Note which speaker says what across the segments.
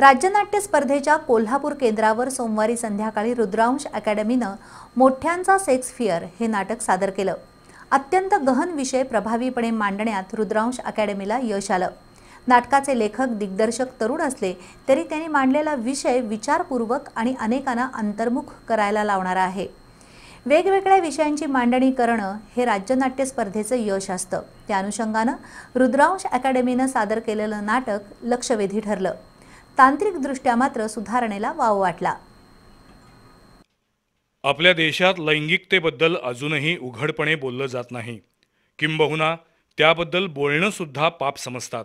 Speaker 1: राज्यनाट्य स्पर्धेच्या कोल्हापूर केंद्रावर सोमवारी संध्याकाळी रुद्रांश अकॅडमीनं मोठ्यांचा सेक्सफियर हे नाटक सादर केलं अत्यंत गहन विषय प्रभावीपणे मांडण्यात रुद्रांश अकॅडमीला यश आलं नाटकाचे लेखक दिग्दर्शक तरुण असले तरी त्यांनी मांडलेला विषय विचारपूर्वक आणि अनेकांना अंतर्मुख करायला लावणारा आहे वेगवेगळ्या विषयांची मांडणी करणं हे राज्यनाट्य स्पर्धेचं यश असतं त्या अनुषंगानं रुद्रांश अकॅडमीनं सादर केलेलं नाटक लक्षवेधी ठरलं तांत्रिकदृष्ट्या मात्र सुधारणेला वाव वाटला
Speaker 2: आपल्या देशात लैंगिकतेबद्दल अजूनही उघडपणे बोललं जात नाही किंबहुना त्याबद्दल बोलणं सुद्धा पाप समजतात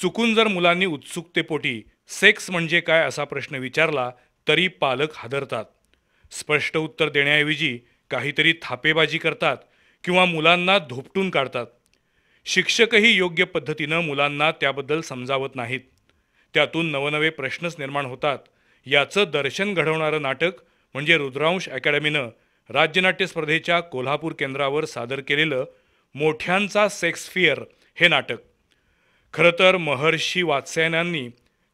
Speaker 2: चुकून जर मुलांनी उत्सुकतेपोटी सेक्स म्हणजे काय असा प्रश्न विचारला तरी पालक हादरतात स्पष्ट उत्तर देण्याऐवजी काहीतरी थापेबाजी करतात किंवा मुलांना धोपटून काढतात शिक्षकही योग्य पद्धतीनं मुलांना त्याबद्दल समजावत नाहीत त्यातून नवनवे प्रश्नच निर्माण होतात याचं दर्शन घडवणारं नाटक म्हणजे रुद्रांश अकॅडमीनं राज्यनाट्य स्पर्धेच्या कोल्हापूर केंद्रावर सादर केलेलं मोठ्यांचा सेक्सफिअर हे नाटक खरं तर महर्षी वात्सायनांनी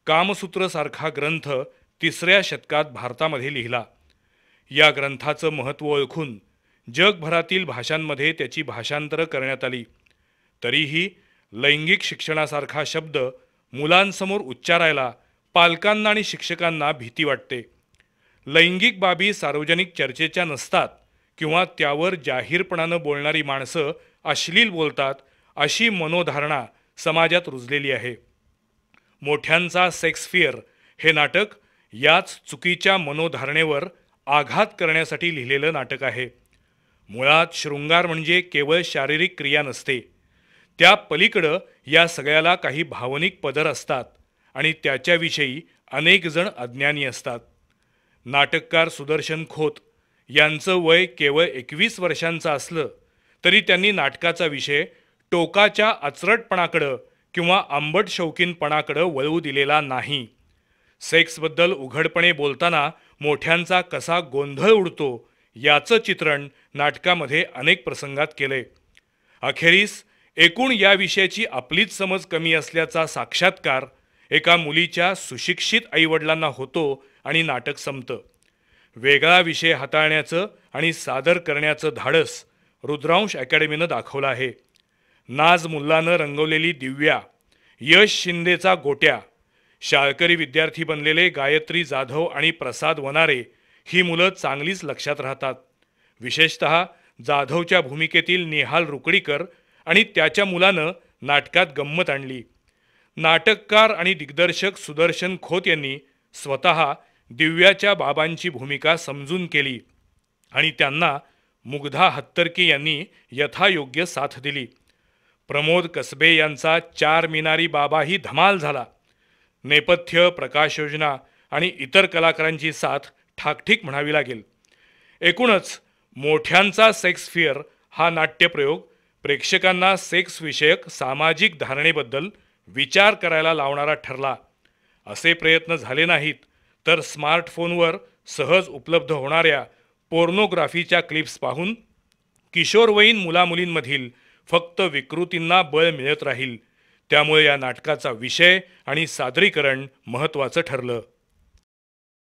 Speaker 2: कामसूत्रसारखा ग्रंथ तिसऱ्या शतकात भारतामध्ये लिहिला या ग्रंथाचं महत्त्व ओळखून जगभरातील भाषांमध्ये त्याची भाषांतरं करण्यात आली तरीही लैंगिक शिक्षणासारखा शब्द मुलांसमोर उच्चारायला पालकांना आणि शिक्षकांना भीती वाटते लैंगिक बाबी सार्वजनिक चर्चेच्या नसतात किंवा त्यावर जाहीरपणानं बोलणारी माणसं अश्लील बोलतात अशी मनोधारणा समाजात रुजलेली आहे मोठ्यांचा सेक्सफियर हे नाटक याच चुकीच्या मनोधारणेवर आघात करण्यासाठी लिहिलेलं नाटक आहे मुळात शृंगार म्हणजे केवळ शारीरिक क्रिया नसते त्या पलीकडं या सगळ्याला काही भावनिक पदर असतात आणि त्याच्याविषयी अनेकजण अज्ञानी असतात नाटककार सुदर्शन खोत यांचं वय केवळ एकवीस वर्षांचं असलं तरी त्यांनी नाटकाचा विषय टोकाच्या अचरटपणाकडं किंवा आंबट शौकीनपणाकडं वळवू दिलेला नाही सेक्सबद्दल उघडपणे बोलताना मोठ्यांचा कसा गोंधळ उडतो याचं चित्रण नाटकामध्ये अनेक प्रसंगात केले अखेरीस एकूण या विषयाची आपलीच समज कमी असल्याचा साक्षात्कार एका मुलीच्या सुशिक्षित आईवडिलांना होतो आणि नाटक संपतं वेगळा विषय हाताळण्याचं आणि सादर करण्याचं धाडस रुद्रांश अकॅडमीनं दाखवलं आहे नाज मुल्लानं रंगवलेली दिव्या यश शिंदेचा गोट्या शाळकरी विद्यार्थी बनलेले गायत्री जाधव आणि प्रसाद वनारे ही मुलं चांगलीच लक्षात राहतात विशेषत जाधवच्या भूमिकेतील नेहाल रुकडीकर आणि त्याच्या मुलानं नाटकात गंमत आणली नाटककार आणि दिग्दर्शक सुदर्शन खोत यांनी स्वत दिव्याच्या बाबांची भूमिका समजून केली आणि त्यांना मुग्धा हत्तरके यांनी यथायोग्य साथ दिली प्रमोद कसबे यांचा चार मिनारी बाबाही धमाल झाला नेपथ्य प्रकाश योजना आणि इतर कलाकारांची साथ ठाकठीक म्हणावी लागेल एकूणच मोठ्यांचा सेक्सफिअर हा नाट्यप्रयोग प्रेक्षकांना सेक्सविषयक सामाजिक धारणेबद्दल विचार करायला लावणारा ठरला असे प्रयत्न झाले नाहीत तर स्मार्टफोनवर सहज उपलब्ध होणाऱ्या पोर्नोग्राफीच्या क्लिप्स पाहून किशोरवयीन मुलामुलींमधील फक्त विकृतींना बळ मिळत राहील त्यामुळे या नाटकाचा विषय आणि सादरीकरण महत्त्वाचं ठरलं